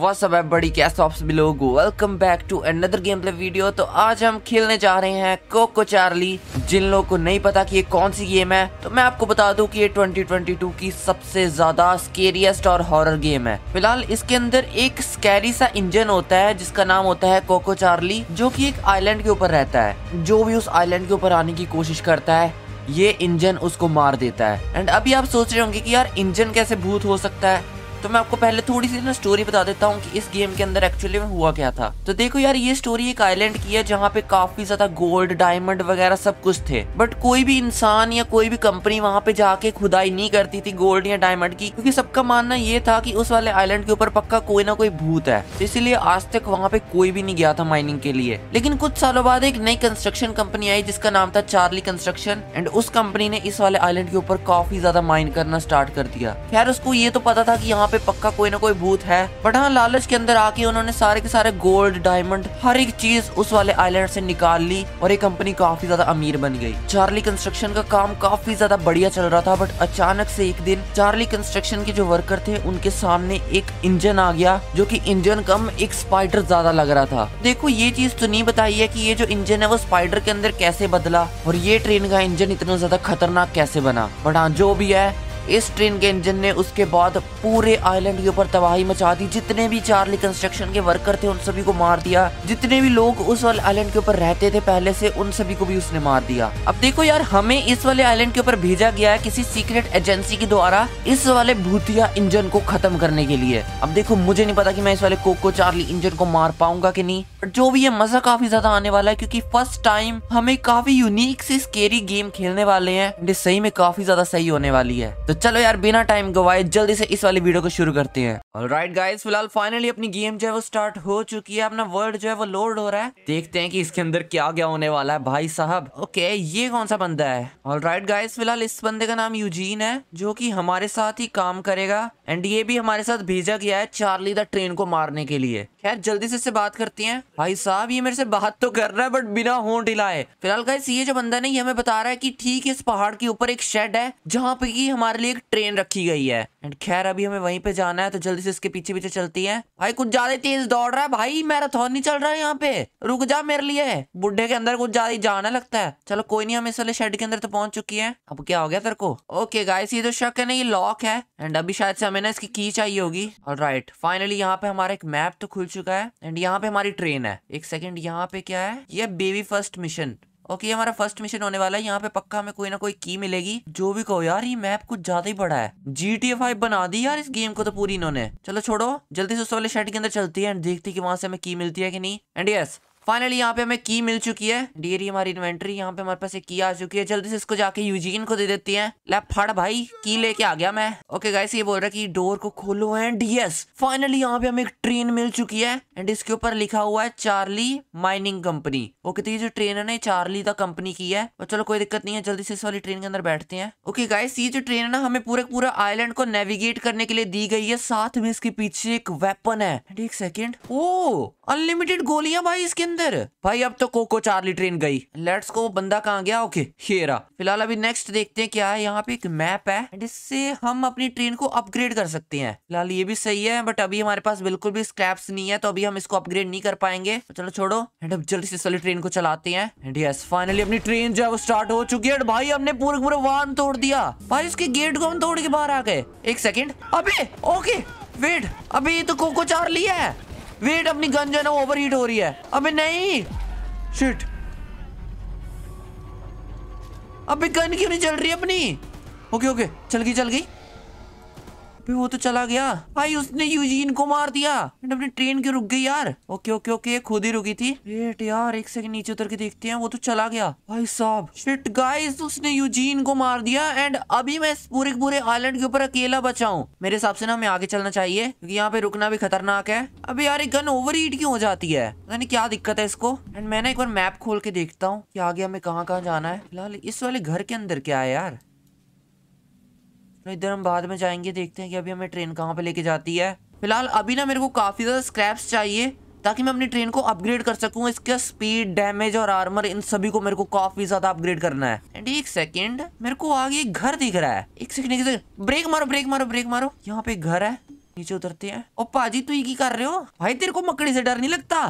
वसअप है बड़ी कैस ऑप्स बिलोग welcome back to another gameplay video तो आज हम खेलने जा रहे हैं कोको चार्ली जिन लोगों को नहीं पता कि ये कौन सी गेम है तो मैं आपको बता दूं कि ये 2022 की सबसे ज्यादा स्केरियस्ट और हॉरर गेम है फिलहाल इसके अंदर एक स्कैरी सा इंजन होता है जिसका नाम होता है कोको चार्ली जो की एक आईलैंड के ऊपर रहता है जो भी उस आईलैंड के ऊपर आने की कोशिश करता है ये इंजन उसको मार देता है एंड अभी आप सोच रहे होंगे कि यार इंजन कैसे भूत हो सकता है तो मैं आपको पहले थोड़ी सी ना स्टोरी बता देता हूँ कि इस गेम के अंदर एक्चुअली में हुआ क्या था तो देखो यार ये स्टोरी एक आइलैंड की है जहाँ पे काफी ज्यादा गोल्ड डायमंड वगैरह सब कुछ थे बट कोई भी इंसान या कोई भी कंपनी वहाँ पे जाके खुदाई नहीं करती थी गोल्ड या डायमंड की क्योंकि सबका मानना ये था कि उस वाले आइलैंड के ऊपर पक्का कोई ना कोई भूत है तो इसीलिए आज तक वहाँ पे कोई भी नहीं गया था माइनिंग के लिए लेकिन कुछ सालों बाद एक नई कंस्ट्रक्शन कंपनी आई जिसका नाम था चार्ली कंस्ट्रक्शन एंड उस कंपनी ने इस वाले आइलैंड के ऊपर काफी ज्यादा माइन करना स्टार्ट कर दिया खैर उसको ये तो पता था की यहाँ पे पक्का कोई ना कोई भूत है बट हाँ लालच के अंदर आके उन्होंने सारे के सारे गोल्ड डायमंड हर एक चीज उस वाले आईलैंड से निकाल ली और ये कंपनी काफी ज्यादा अमीर बन गई चार्ली कंस्ट्रक्शन का काम काफी ज्यादा बढ़िया चल रहा था बट अचानक से एक दिन चार्ली कंस्ट्रक्शन के जो वर्कर थे उनके सामने एक इंजन आ गया जो कि इंजन कम एक स्पाइडर ज्यादा लग रहा था देखो ये चीज तो नहीं बताई है कि ये जो इंजन है वो स्पाइडर के अंदर कैसे बदला और ये ट्रेन का इंजन इतना ज्यादा खतरनाक कैसे बना बट हाँ जो भी है इस ट्रेन के इंजन ने उसके बाद पूरे आइलैंड के ऊपर तबाही मचा दी जितने भी चार्ली कंस्ट्रक्शन के वर्कर थे उन सभी को मार दिया जितने भी लोग उस वाले आइलैंड के ऊपर रहते थे पहले से उन सभी को भी उसने मार दिया अब देखो यार हमें इस वाले आइलैंड के ऊपर भेजा गया है किसी सीक्रेट एजेंसी के द्वारा इस वाले भूतिया इंजन को खत्म करने के लिए अब देखो मुझे नहीं पता की मैं इस वाले कोको चार्ली इंजन को मार पाऊंगा की नहीं जो भी ये मजा काफी ज्यादा आने वाला है क्योंकि फर्स्ट टाइम हमें काफी यूनिक सी स्केरी गेम खेलने वाले हैं सही में काफी ज्यादा सही होने वाली है तो तो चलो यार बिना टाइम गवाए जल्दी से इस वाली वीडियो को शुरू करते हैं और राइट गाइज फिलहाल फाइनली अपनी गेम जो है वो स्टार्ट हो चुकी है अपना वर्ड जो है वो लोड हो रहा है देखते हैं कि इसके अंदर क्या क्या होने वाला है भाई साहब ओके ये कौन सा बंदा है और राइट गाइज फिलहाल इस बंदे का नाम यूजीन है जो की हमारे साथ ही काम करेगा एंड ये भी हमारे साथ भेजा गया है चार्ली द ट्रेन को मारने के लिए खैर जल्दी से इससे बात करती हैं भाई साहब ये मेरे से बात तो कर रहा है बट बिना होंठ हिलाए फिलहाल का ये जो बंदा नहीं हमें बता रहा है कि ठीक है इस पहाड़ के ऊपर एक शेड है जहाँ पे की हमारे लिए एक ट्रेन रखी गई है एंड खैर अभी हमें वहीं पे जाना है तो जल्दी से इसके पीछे पीछे चलती है भाई कुछ ज्यादा तेज दौड़ रहा है भाई मैराथन नहीं चल रहा है यहाँ पे रुक जा मेरे लिए बुढ़े के अंदर कुछ ज्यादा जाना लगता है चलो कोई नहीं हम इस वाले शेड के अंदर तो पहुंच चुकी है अब क्या हो गया तेरे को ओके गाय ये जो शक है ना ये लॉक है एंड अभी शायद से हमें ना इसकी की चाहिए होगी और राइट फाइनली यहाँ पे हमारा एक मैप तो खुल चुका है एंड यहाँ पे हमारी ट्रेन है एक सेकेंड यहाँ पे क्या है ये baby first mission okay okay, ये हमारा फर्स्ट मिशन होने वाला है यहाँ पे पक्का हमें कोई ना कोई की मिलेगी जो भी कहो यार ये मैप कुछ ज्यादा ही बड़ा है जी टी फाइव बना दी यार इस गेम को तो पूरी इन्होंने चलो छोड़ो जल्दी से उस वाले शेड के अंदर चलती है एंड देखती है कि वहां से हमें की मिलती है कि नहीं एंड यस फाइनली यहाँ पे हमें की मिल चुकी है डेरी हमारी इन्वेंट्री यहाँ पे हमारे पास एक की आ चुकी है जल्दी से इसको जाके यूजीन को दे देती है ले फड़ भाई की लेके आ गया मैं ओके गाइस ये बोल रहा है कि डोर को खोलो एंड यस फाइनली यहाँ पे हमें एक ट्रेन मिल चुकी है एंड इसके ऊपर लिखा हुआ है चार्ली माइनिंग कंपनी ओके तो ये जो ट्रेन है ना चार्ली द कंपनी की है और चलो कोई दिक्कत नहीं है जल्दी से इस वाली ट्रेन के अंदर बैठते हैं ओके गाइस ये जो ट्रेन है ना हमें पूरे पूरे आईलैंड को नेविगेट करने के लिए दी गई है साथ में इसके पीछे एक वेपन है एक सेकेंड ओ oh! अनलिमिटेड गोलियां भाई इसके अंदर भाई अब तो कोको चार्ली ट्रेन गई लेट्स को बंदा कहाँ गया ओके हेरा फिलहाल अभी नेक्स्ट देखते हैं क्या है यहाँ पे एक मैप है जिससे हम अपनी ट्रेन को अपग्रेड कर सकते हैं फिलहाल ये भी सही है बट अभी हमारे पास बिल्कुल भी स्क्रैप्स नहीं है तो अभी हम इसको अपग्रेड नहीं कर पाएंगे तो चलो छोड़ो एंड अब जल्दी से चलो ट्रेन को चलाते हैं एंड यस फाइनली अपनी ट्रेन जो है वो स्टार्ट हो चुकी है भाई हमने पूरे पूरा वाहन तोड़ दिया भाई उसके गेट को हम तोड़ के बाहर आ गए एक सेकेंड अभी ओके वेट अभी ये तो कोको चार्ली है वेट अपनी गन जो है ना ओवर हीट हो रही है अबे नहीं शिट अबे गन क्यों नहीं चल रही अपनी ओके ओके चल गई चल गई अभी वो तो चला गया भाई उसने यूजीन को मार दिया एंड अपनी ट्रेन क्यों रुक गई यार ओके ओके ओके खुद ही रुकी थी वेट यार एक सेकंड नीचे उतर के देखते हैं वो तो चला गया भाई साहब शिट गाइस उसने यूजीन को मार दिया एंड अभी मैं इस पूरे पूरे आइलैंड के ऊपर अकेला बचा हूँ मेरे हिसाब से ना हमें आगे चलना चाहिए क्योंकि यहाँ पे रुकना भी खतरनाक है अभी यार गन ओवर हीट क्यों हो जाती है यानी क्या दिक्कत है इसको एंड मैं ना एक बार मैप खोल के देखता हूँ कि आगे हमें कहाँ कहाँ जाना है फिलहाल इस वाले घर के अंदर क्या है यार तो इधर हम बाद में जाएंगे देखते हैं कि अभी हमें ट्रेन कहाँ पे लेके जाती है फिलहाल अभी ना मेरे को काफ़ी ज़्यादा स्क्रैप्स चाहिए ताकि मैं अपनी ट्रेन को अपग्रेड कर सकूँ इसका स्पीड डैमेज और आर्मर इन सभी को मेरे को काफ़ी ज़्यादा अपग्रेड करना है एंड एक सेकेंड मेरे को आगे एक घर दिख रहा है एक सेकेंड एक ब्रेक मारो ब्रेक मारो ब्रेक मारो यहाँ पे घर है नीचे उतरते हैं और पाजी तू ये की कर रहे हो भाई तेरे को मकड़ी से डर नहीं लगता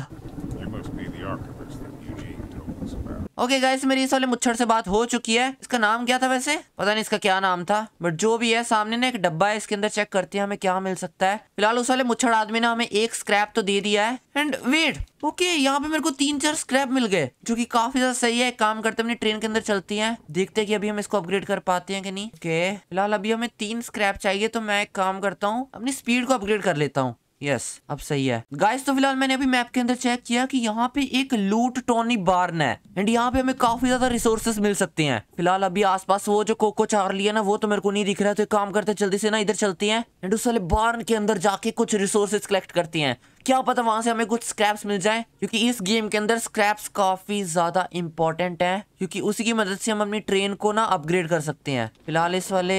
ओके गाइस मेरी इस वाले मुच्छर से बात हो चुकी है इसका नाम क्या था वैसे पता नहीं इसका क्या नाम था बट जो भी है सामने ना एक डब्बा है इसके अंदर चेक करते हैं हमें क्या मिल सकता है फिलहाल उस वाले मुच्छर आदमी ने हमें एक स्क्रैप तो दे दिया है एंड वेट ओके यहाँ पे मेरे को तीन चार स्क्रैप मिल गए जो की काफी ज्यादा सही है काम करते अपनी ट्रेन के अंदर चलती है देखते हैं कि अभी हम इसको अपग्रेड कर पाते हैं कि नहीं ओके फिलहाल अभी हमें तीन स्क्रैप चाहिए तो मैं एक काम करता हूँ अपनी स्पीड को अपग्रेड कर लेता हूँ यस अब सही है गाइस तो फिलहाल मैंने अभी मैप के अंदर चेक किया कि यहाँ पे एक लूट टोनी बार्न है एंड यहाँ पे हमें काफी ज्यादा रिसोर्सेस मिल सकते हैं फिलहाल अभी आसपास वो जो कोको चार लिया ना वो तो मेरे को नहीं दिख रहा है तो काम करते जल्दी से ना इधर चलती है एंड उस वाले बार्न के अंदर जाके कुछ रिसोर्सेज कलेक्ट करती है क्या पता वहां से हमें कुछ स्क्रैप्स मिल जाए क्योंकि इस गेम के अंदर स्क्रैप्स काफ़ी ज़्यादा इंपॉर्टेंट है क्योंकि उसी की मदद से हम अपनी ट्रेन को ना अपग्रेड कर सकते हैं फिलहाल इस वाले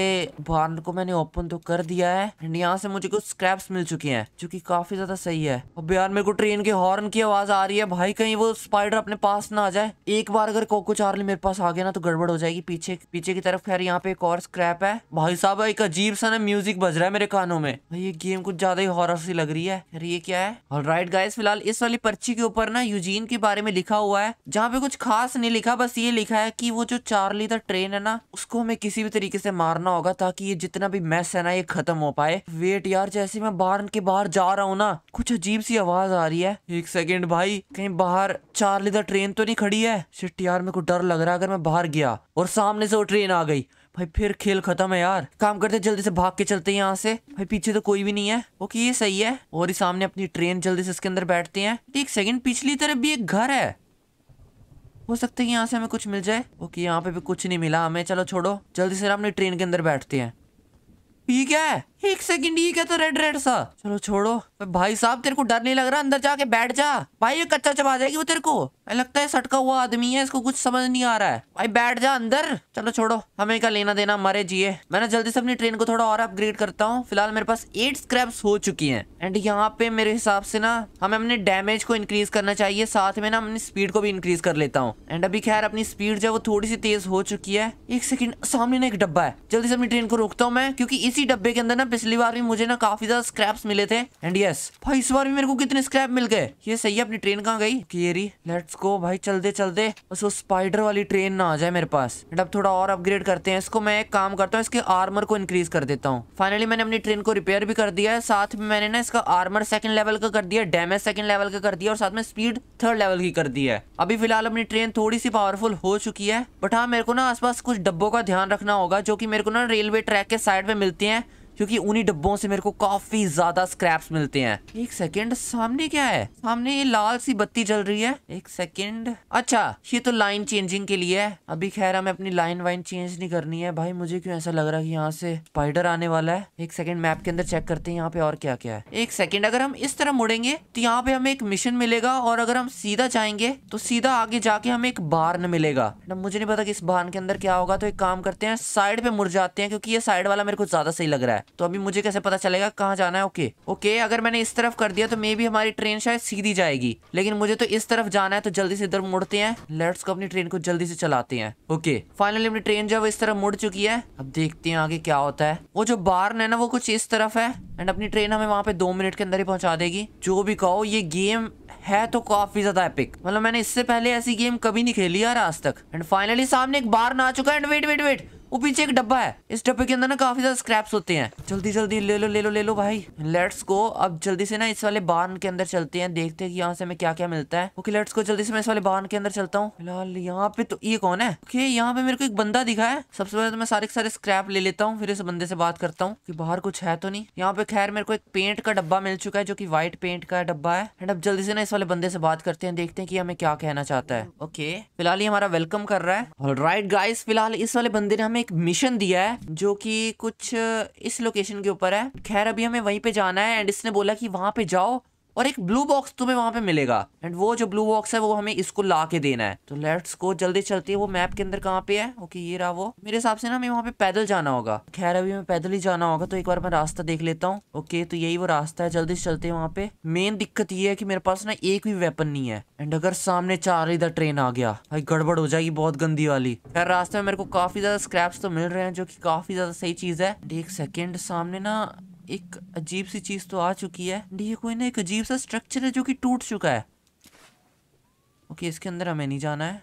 बार्न को मैंने ओपन तो कर दिया है एंड यहाँ से मुझे कुछ स्क्रैप्स मिल चुके हैं जो की काफ़ी ज़्यादा सही है अब यार मेरे को ट्रेन के हॉर्न की आवाज़ आ रही है भाई कहीं वो स्पाइडर अपने पास ना आ जाए एक बार अगर कोको चार्ली मेरे पास आ गया ना तो गड़बड़ हो जाएगी पीछे पीछे की तरफ खैर यहाँ पे एक और स्क्रैप है भाई साहब एक अजीब सा ना म्यूजिक बज रहा है मेरे कानों में भाई ये गेम कुछ ज़्यादा ही हॉर सी लग रही है अरे ये क्या है है और राइट गाइस फिलहाल इस वाली पर्ची के ऊपर ना यूजीन के बारे में लिखा हुआ है जहाँ पे कुछ खास नहीं लिखा बस ये लिखा है कि वो जो चार्ली द ट्रेन है ना उसको हमें किसी भी तरीके से मारना होगा ताकि ये जितना भी मैस है ना ये खत्म हो पाए वेट यार जैसे मैं बाहर के बाहर जा रहा हूँ ना कुछ अजीब सी आवाज आ रही है एक सेकेंड भाई कहीं बाहर चार्ली द ट्रेन तो नहीं खड़ी है शिट यार मेरे को डर लग रहा है अगर मैं बाहर गया और सामने से वो ट्रेन आ गई भाई फिर खेल खत्म है यार काम करते जल्दी से भाग के चलते हैं यहाँ से भाई पीछे तो कोई भी नहीं है ओके ये सही है और ही सामने अपनी ट्रेन जल्दी से इसके अंदर बैठते हैं एक सेकंड पिछली तरफ भी एक घर है हो सकता है यहाँ से हमें कुछ मिल जाए ओके यहाँ पे भी कुछ नहीं मिला हमें चलो छोड़ो जल्दी से अपनी ट्रेन के अंदर बैठते हैं ठीक है एक सेकंड ये क्या था रेड रेड सा चलो छोड़ो भाई साहब तेरे को डर नहीं लग रहा अंदर जाके बैठ जा भाई ये कच्चा चबा जाएगी वो तेरे को लगता है सटका हुआ आदमी है इसको कुछ समझ नहीं आ रहा है भाई बैठ जा अंदर चलो छोड़ो हमें क्या लेना देना मरे जिए मैंने जल्दी से अपनी ट्रेन को थोड़ा और अपग्रेड करता हूँ फिलहाल मेरे पास एट स्क्रैप्स हो चुकी है एंड यहाँ पे मेरे हिसाब से ना हमें अपने डैमेज को इंक्रीज करना चाहिए साथ में ना अपनी स्पीड को भी इंक्रीज कर लेता हूँ एंड अभी खैर अपनी स्पीड जो है वो थोड़ी सी तेज हो चुकी है एक सेकंड सामने ना एक डब्बा है जल्दी से अपनी ट्रेन को रोकता हूँ मैं क्योंकि इसी डब्बे के अंदर ना पिछली बार भी मुझे ना काफी ज्यादा स्क्रैप्स मिले थे एंड यस भाई इस बार भी मेरे को कितने स्क्रैप मिल गए ये सही है अपनी ट्रेन कहाँ गई केरी लेट्स गो भाई चलते चलते बस वो स्पाइडर वाली ट्रेन ना आ जाए मेरे पास एंड अब थोड़ा और अपग्रेड करते हैं इसको मैं एक काम करता हूँ इसके आर्मर को इंक्रीज कर देता हूँ फाइनली मैंने अपनी ट्रेन को रिपेयर भी कर दिया है साथ में मैंने ना इसका आर्मर सेकंड लेवल का कर दिया डैमेज सेकंड लेवल का कर दिया और साथ में स्पीड थर्ड लेवल की कर दी है अभी फिलहाल अपनी ट्रेन थोड़ी सी पावरफुल हो चुकी है बट हाँ मेरे को ना आसपास कुछ डब्बों का ध्यान रखना होगा जो कि मेरे को ना रेलवे ट्रैक के साइड पे मिलती हैं क्योंकि उन्हीं डब्बों से मेरे को काफी ज्यादा स्क्रैप्स मिलते हैं एक सेकंड सामने क्या है सामने ये लाल सी बत्ती चल रही है एक सेकंड अच्छा ये तो लाइन चेंजिंग के लिए है अभी खैर हमें अपनी लाइन वाइन चेंज नहीं करनी है भाई मुझे क्यों ऐसा लग रहा है कि यहाँ से स्पाइडर आने वाला है एक सेकंड मैप के अंदर चेक करते हैं यहाँ पे और क्या क्या है एक सेकंड अगर हम इस तरह मुड़ेंगे तो यहाँ पे हमें एक मिशन मिलेगा और अगर हम सीधा जाएंगे तो सीधा आगे जाके हमें एक बार्न मिलेगा मुझे नहीं पता की इस बार्न के अंदर क्या होगा तो एक काम करते हैं साइड पे मुड़ जाते हैं क्योंकि ये साइड वाला मेरे को ज्यादा सही लग रहा है है तो अभी मुझे कैसे पता चलेगा कहाँ जाना है ओके ओके अगर मैंने इस तरफ कर दिया तो मे भी हमारी ट्रेन शायद सीधी जाएगी लेकिन मुझे तो इस तरफ जाना है तो जल्दी से इधर मुड़ते हैं लेट्स को अपनी ट्रेन को जल्दी से चलाते हैं ओके फाइनली अपनी ट्रेन जो है इस तरफ मुड़ चुकी है अब देखते हैं आगे क्या होता है वो जो बार्न है ना वो कुछ इस तरफ है एंड अपनी ट्रेन हमें वहाँ पे दो मिनट के अंदर ही पहुंचा देगी जो भी कहो ये गेम है तो काफी ज्यादा एपिक मतलब मैंने इससे पहले ऐसी गेम कभी नहीं खेली यार आज तक एंड फाइनली सामने एक बार ना आ चुका एंड वेट वेट वेट वो पीछे एक डब्बा है इस डब्बे के अंदर ना काफी ज्यादा स्क्रैप्स होते हैं जल्दी जल्दी ले लो ले लो ले लो भाई लेट्स गो अब जल्दी से ना इस वाले बार्न के अंदर चलते हैं देखते हैं कि यहाँ से हमें क्या क्या मिलता है ओके लेट्स गो जल्दी से मैं इस वाले बार्न के अंदर चलता हूँ फिलहाल यहाँ पे तो ये कौन है ओके यहाँ पे मेरे को एक बंदा दिखा है सबसे पहले तो मैं सारे सारे स्क्रैप ले लेता हूँ फिर इस बंदे से बात करता हूँ की बाहर कुछ है तो नहीं यहाँ पे खैर मेरे को एक पेंट का डब्बा मिल चुका है जो की व्हाइट पेंट का डब्बा है एंड अब जल्दी से ना इस वाले बंदे से बात करते हैं देखते हैं कि हमें क्या कहना चाहता है ओके फिलहाल ये हमारा वेलकम कर रहा है राइट गाइस फिलहाल इस वाले बंदे ने हमें एक मिशन दिया है जो कि कुछ इस लोकेशन के ऊपर है खैर अभी हमें वहीं पे जाना है एंड इसने बोला कि वहां पे जाओ और एक ब्लू बॉक्स तुम्हें वहां पे मिलेगा एंड वो जो ब्लू बॉक्स है वो हमें इसको ला के देना है तो लेट्स को जल्दी चलती है वो मैप के अंदर कहाँ पे है ओके ये रहा वो मेरे हिसाब से ना हमें वहाँ पे पैदल जाना होगा खैर अभी हमें पैदल ही जाना होगा तो एक बार मैं रास्ता देख लेता हूँ ओके तो यही वो रास्ता है जल्दी से चलते है वहाँ पे मेन दिक्कत ये है की मेरे पास ना एक भी वेपन नहीं है एंड अगर सामने चार इधर ट्रेन आ गया भाई गड़बड़ हो जाएगी बहुत गंदी वाली खैर रास्ते में मेरे को काफी ज्यादा स्क्रैप्स तो मिल रहे हैं जो की काफी ज्यादा सही चीज है एक सेकेंड सामने ना एक अजीब सी चीज़ तो आ चुकी है ये कोई ना एक अजीब सा स्ट्रक्चर है जो कि टूट चुका है ओके इसके अंदर हमें नहीं जाना है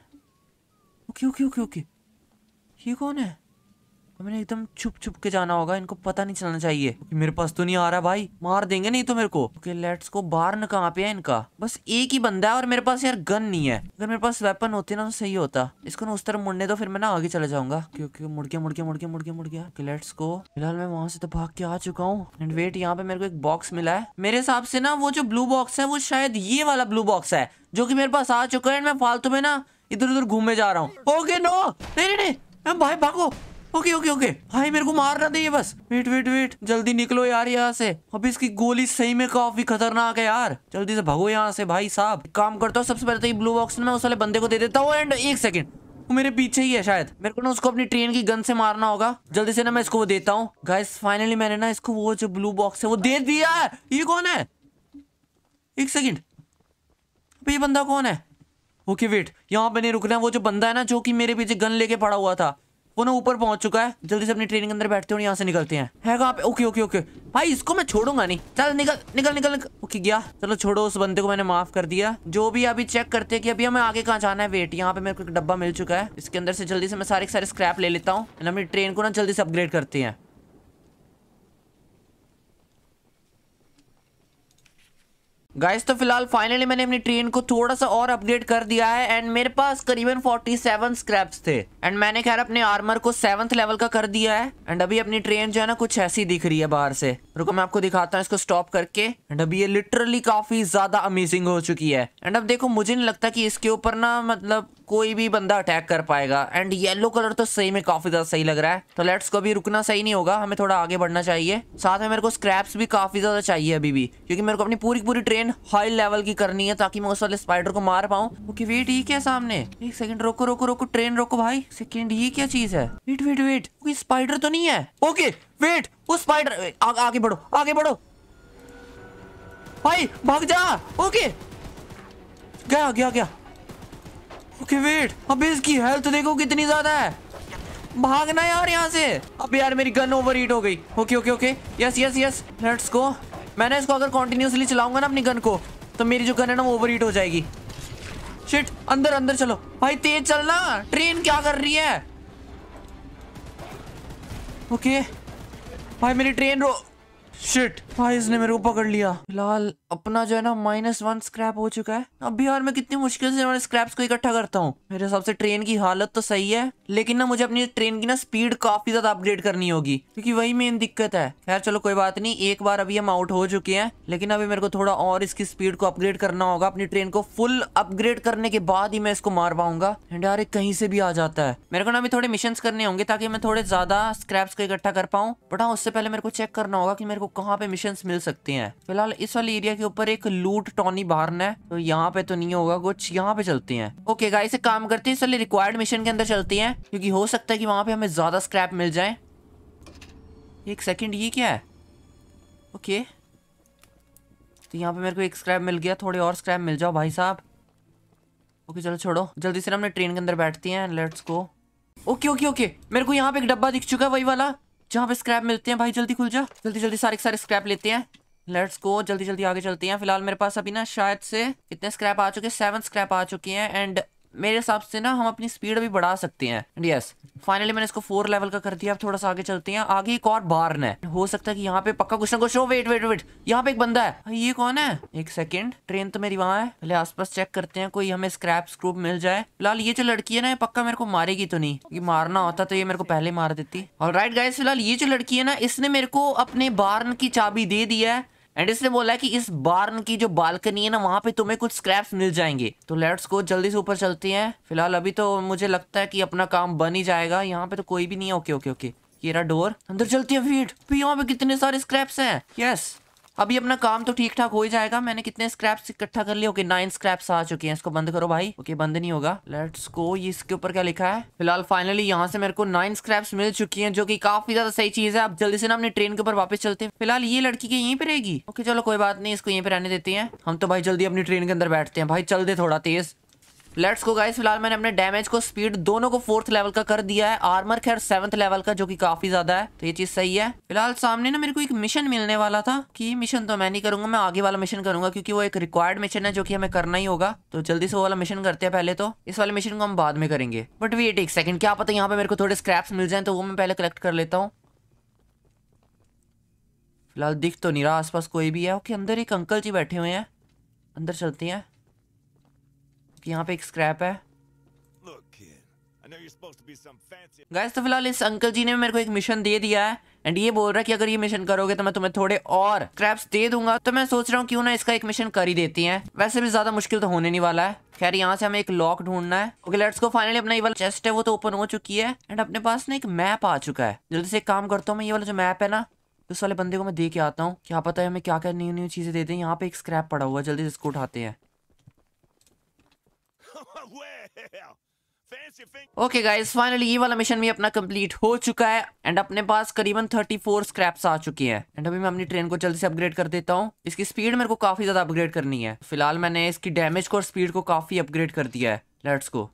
ओके ओके ओके ओके ये कौन है मैंने एकदम छुप छुप के जाना होगा इनको पता नहीं चलना चाहिए क्योंकि मेरे पास तो नहीं आ रहा भाई मार देंगे नहीं तो मेरे को ओके लेट्स को बाहर न कहाँ पे है इनका बस एक ही बंदा है और मेरे पास यार गन नहीं है अगर मेरे पास वेपन होती ना तो सही होता इसको ना उस तरफ मुड़ने दो फिर मैं ना आगे चला जाऊंगा क्योंकि मुड़ गया मुड़ गया मुड़ गया मुड़ गया मुड़ गया लेट्स को फिलहाल मैं वहां से तो भाग के आ चुका हूँ एंड वेट यहाँ पे मेरे को एक बॉक्स मिला है मेरे हिसाब से ना वो जो ब्लू बॉक्स है वो शायद ये वाला ब्लू बॉक्स है जो की मेरे पास आ चुका है मैं फालतू में ना इधर उधर घूमे जा रहा हूँ ओके नो नहीं नहीं भाई भागो ओके ओके ओके भाई मेरे को मार ना दे ये बस वेट वेट वेट जल्दी निकलो यार यहाँ से अब इसकी गोली सही में काफी खतरनाक है यार जल्दी से भागो यहाँ से भाई साहब काम करता हूँ सबसे पहले तो ये ब्लू बॉक्स में उस वाले बंदे को दे देता हूँ एंड एक सेकेंड वो मेरे पीछे ही है शायद मेरे को ना उसको अपनी ट्रेन की गन से मारना होगा जल्दी से ना मैं इसको वो देता हूँ गाइस फाइनली मैंने ना इसको वो जो ब्लू बॉक्स है वो दे दिया ये कौन है एक सेकेंड ये बंदा कौन है ओके वेट यहाँ पे नहीं रुकना है वो जो बंदा है ना जो कि मेरे पीछे गन लेके पड़ा हुआ था वो ना ऊपर पहुंच चुका है जल्दी से अपनी ट्रेन के अंदर बैठते हैं यहाँ से निकलते हैं है कहाँ पे ओके ओके ओके भाई इसको मैं छोड़ूंगा नहीं चल निकल निकल निकल ओके गया चलो छोड़ो उस बंदे को मैंने माफ कर दिया जो भी अभी चेक करते हैं कि अभी हमें आगे कहाँ जाना है वेट यहाँ पे मेरे को एक डब्बा मिल चुका है इसके अंदर से जल्दी से मैं सारे सारे स्क्रैप ले लेता हूँ अपनी ट्रेन को ना जल्दी से अपग्रेड करती है गाइस तो फिलहाल फाइनली मैंने अपनी ट्रेन को थोड़ा सा और अपडेट कर दिया है एंड मेरे पास करीबन 47 स्क्रैप्स थे एंड मैंने खैर अपने आर्मर को सेवंथ लेवल का कर दिया है एंड अभी अपनी ट्रेन जो है ना कुछ ऐसी दिख रही है बाहर से रुको मैं आपको दिखाता हूँ इसको स्टॉप करके एंड अभी ये लिटरली काफी ज्यादा अमेजिंग हो चुकी है एंड अब देखो मुझे नहीं लगता की इसके ऊपर ना मतलब कोई भी बंदा अटैक कर पाएगा एंड येलो कलर तो सही में काफी ज्यादा सही लग रहा है तो लेट्स को अभी रुकना सही नहीं होगा हमें थोड़ा आगे बढ़ना चाहिए साथ में मेरे को स्क्रैप्स भी काफी ज्यादा चाहिए अभी भी क्योंकि मेरे को अपनी पूरी पूरी ट्रेन प्लेन हाई लेवल की करनी है ताकि मैं उस वाले स्पाइडर को मार पाऊँ ओके वेट ये क्या सामने एक सेकंड रोको रोको रोको ट्रेन रोको भाई सेकंड ये क्या चीज है वेट वेट वेट कोई स्पाइडर तो नहीं है ओके वेट वो स्पाइडर आ, आगे बढ़ो आगे बढ़ो भाई भाग जा ओके गया गया गया ओके वेट अब इसकी हेल्थ देखो कितनी ज्यादा है भागना यार यहाँ से अब यार मेरी गन ओवर हीट हो गई okay okay okay yes yes yes let's go मैंने इसको अगर कॉन्टिन्यूसली चलाऊंगा ना अपनी गन को तो मेरी जो गन है ना वो ओवर हो जाएगी शिट अंदर अंदर चलो भाई तेज चलना ट्रेन क्या कर रही है ओके भाई मेरी ट्रेन रो शिट भाई इसने मेरे को पकड़ लिया फिलहाल अपना जो है ना माइनस वन स्क्रैप हो चुका है अब बिहार में कितनी मुश्किल से मैं स्क्रैप्स को इकट्ठा करता हूँ मेरे हिसाब से ट्रेन की हालत तो सही है लेकिन ना मुझे अपनी ट्रेन की ना स्पीड काफी ज्यादा अपग्रेड करनी होगी क्योंकि वही मेन दिक्कत है खैर चलो कोई बात नहीं एक बार अभी हम आउट हो चुके हैं लेकिन अभी मेरे को थोड़ा और इसकी स्पीड को अपग्रेड करना होगा अपनी ट्रेन को फुल अपग्रेड करने के बाद ही मैं इसको मार पाऊंगा एंड यार कहीं से भी आ जाता है मेरे को ना अभी थोड़े मिशन करने होंगे ताकि मैं थोड़े ज्यादा स्क्रैप्स को इकट्ठा कर पाऊँ बट हाँ उससे पहले मेरे को चेक करना होगा की मेरे को कहाँ पे मिशन लोकेशन मिल सकती है फिलहाल इस वाले एरिया के ऊपर एक लूट टॉनी बाहरना है तो यहाँ पे तो नहीं होगा कुछ यहाँ पे चलते हैं ओके गाय से काम करते हैं इस वाले रिक्वायर्ड मिशन के अंदर चलते हैं क्योंकि हो सकता है कि वहां पे हमें ज्यादा स्क्रैप मिल जाए एक सेकेंड ये क्या है ओके तो यहाँ पे मेरे को एक स्क्रैप मिल गया थोड़े और स्क्रैप मिल जाओ भाई साहब ओके चलो छोड़ो जल्दी से हमने ट्रेन के अंदर बैठती हैं let's go okay okay okay मेरे को यहाँ पे एक डब्बा दिख चुका है वही वाला जहाँ पे स्क्रैप मिलते हैं भाई जल्दी खुल जा जल्दी जल्दी सारे सारे स्क्रैप लेते हैं लेट्स गो जल्दी जल्दी आगे चलते हैं फिलहाल मेरे पास अभी ना शायद से कितने स्क्रैप आ चुके हैं सेवन स्क्रैप आ चुके हैं एंड मेरे हिसाब से ना हम अपनी स्पीड भी बढ़ा सकते हैं एंड यस फाइनली मैंने इसको फोर लेवल का कर दिया अब थोड़ा सा आगे चलते हैं आगे एक और बार है हो सकता है कि यहाँ पे पक्का कुछ ना कुछ हो वेट वेट वेट यहाँ पे एक बंदा है ये कौन है एक सेकेंड ट्रेन तो मेरी वहाँ है पहले आसपास चेक करते हैं कोई हमें स्क्रैप स्क्रूप मिल जाए फिलहाल ये जो लड़की है ना पक्का मेरे को मारेगी तो नहीं ये मारना होता तो ये मेरे को पहले मार देती और राइट गाय फिलहाल ये जो लड़की है ना इसने मेरे को अपने बार्न की चाबी दे दिया है एंड इसने बोला कि इस बार्न की जो बालकनी है ना वहाँ पे तुम्हें कुछ स्क्रैप्स मिल जाएंगे तो लेट्स को जल्दी से ऊपर चलती हैं फिलहाल अभी तो मुझे लगता है कि अपना काम बन ही जाएगा यहाँ पे तो कोई भी नहीं है ओके ओके ओके ये रहा डोर अंदर चलती है फीट यहाँ पे कितने सारे स्क्रैप्स हैं यस अभी अपना काम तो ठीक ठाक हो ही जाएगा मैंने कितने स्क्रैप्स इकट्ठा कर लिया ओके नाइन स्क्रैप्स आ चुके हैं इसको बंद करो भाई ओके बंद नहीं होगा लेट्स गो ये इसके ऊपर क्या लिखा है फिलहाल फाइनली यहाँ से मेरे को नाइन स्क्रैप्स मिल चुकी है जो की काफी ज्यादा सही चीज है अब जल्दी से ना अपने ट्रेन के ऊपर वापस चलते हैं फिलहाल ये लड़की के यहीं पे रहेगी ओके चलो कोई बात नहीं इसको यहीं पर रहने देती है हम तो भाई जल्दी अपनी ट्रेन के अंदर बैठते हैं भाई चल दे थोड़ा तेज लेट्स को गाइस फिलहाल मैंने अपने डैमेज को स्पीड दोनों को फोर्थ लेवल का कर दिया है आर्मर खैर सेवंथ लेवल का जो कि काफी ज्यादा है तो ये चीज सही है फिलहाल सामने ना मेरे को एक मिशन मिलने वाला था कि मिशन तो मैं नहीं करूंगा मैं आगे वाला मिशन करूंगा क्योंकि वो एक रिक्वायर्ड मिशन है जो की हमें करना ही होगा तो जल्दी से वो वाला मिशन करते हैं पहले तो इस वाले मिशन को हम बाद में करेंगे बट एट एक सेकंड क्या पता यहाँ पे मेरे को थोड़े स्क्रैप्स मिल जाए तो वो मैं पहले कलेक्ट कर लेता हूँ फिलहाल दिख तो नहीं रहा आसपास कोई भी है ओके अंदर एक अंकल जी बैठे हुए हैं अंदर चलते हैं यहाँ पे एक स्क्रैप है गाइस तो फिलहाल इस अंकल जी ने मेरे को एक मिशन दे दिया है एंड ये बोल रहा है कि अगर ये मिशन करोगे तो मैं तुम्हें थोड़े और क्रैप्स दे दूंगा तो मैं सोच रहा हूँ क्यों ना इसका एक मिशन कर ही देती हैं वैसे भी ज्यादा मुश्किल तो होने नहीं वाला है खैर यहाँ से हमें एक लॉक ढूंढना है ओके लेट्स को फाइनली अपना ये वाला चेस्ट है वो तो ओपन हो चुकी है एंड अपने पास ना एक मैप आ चुका है जल्दी से एक काम करता हूँ मैं ये वाला जो मैप है ना उस वाले बंदे को मैं दे के आता हूँ क्या पता है हमें क्या क्या न्यू न्यू चीजें देते हैं यहाँ पे एक स्क्रैप पड़ा हुआ जल्दी से इसको उठाते हैं ओके गाइस फाइनली ये वाला मिशन भी अपना कंप्लीट हो चुका है एंड अपने पास करीबन 34 स्क्रैप्स आ चुकी हैं एंड अभी मैं अपनी ट्रेन को जल्दी से अपग्रेड कर देता हूँ इसकी स्पीड मेरे को काफी ज्यादा अपग्रेड करनी है फिलहाल मैंने इसकी डैमेज को और स्पीड को काफी अपग्रेड कर दिया है let's go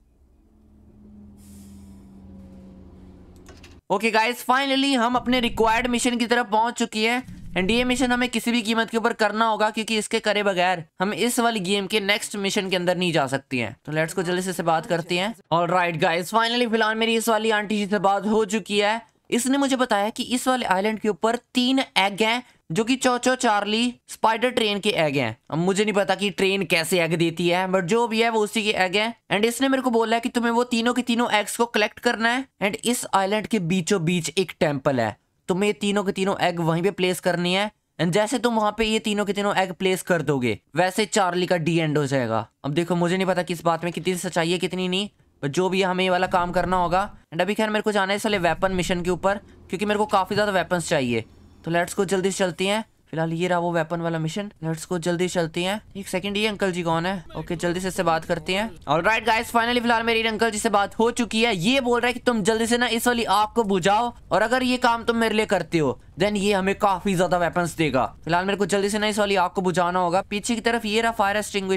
okay guys finally हम अपने रिक्वायर्ड मिशन की तरफ पहुंच चुकी है एनडीए मिशन हमें किसी भी कीमत के ऊपर करना होगा क्योंकि इसके करे बगैर हम इस वाली गेम के नेक्स्ट मिशन के अंदर नहीं जा सकती हैं तो लेट्स को जल्दी से, से बात करती हैं और राइट गाइज फाइनली फिलहाल मेरी इस वाली आंटी जी से बात हो चुकी है इसने मुझे बताया कि इस वाले आइलैंड के ऊपर तीन एग हैं जो कि चौचो चार्ली स्पाइडर ट्रेन के एग हैं अब मुझे नहीं पता कि ट्रेन कैसे एग देती है बट जो भी है वो उसी के एग हैं एंड इसने मेरे को बोला है कि तुम्हें वो तीनों के तीनों एग्स को कलेक्ट करना है एंड इस आइलैंड के बीचों बीच एक टेम्पल है तुम्हें ये तीनों के तीनों एग वहीं पे प्लेस करनी है एंड जैसे तुम वहां पे ये तीनों के तीनों एग प्लेस कर दोगे वैसे चार्ली का डी एंड हो जाएगा अब देखो मुझे नहीं पता किस बात में कितनी सच्चाई है कितनी नहीं पर जो भी हमें ये वाला काम करना होगा एंड अभी खैर मेरे को जाना है इसलिए वेपन मिशन के ऊपर क्योंकि मेरे को काफ़ी ज़्यादा वेपन्स चाहिए तो लेट्स को जल्दी से चलती हैं फिलहाल ये रहा वो वेपन वाला मिशन लेट्स को जल्दी चलती हैं एक सेकंड ये अंकल जी कौन है ओके जल्दी से इससे बात करते हैं और राइट गाइस फाइनली फिलहाल मेरी अंकल जी से बात हो चुकी है ये बोल रहा है कि तुम जल्दी से ना इस वाली आग को बुझाओ और अगर ये काम तुम मेरे लिए करते हो देन ये हमें काफी ज्यादा वेपन देगा फिलहाल मेरे को जल्दी से ना इस वाली आग को बुझाना होगा पीछे की तरफ ये रहा फायर एक्सटिंग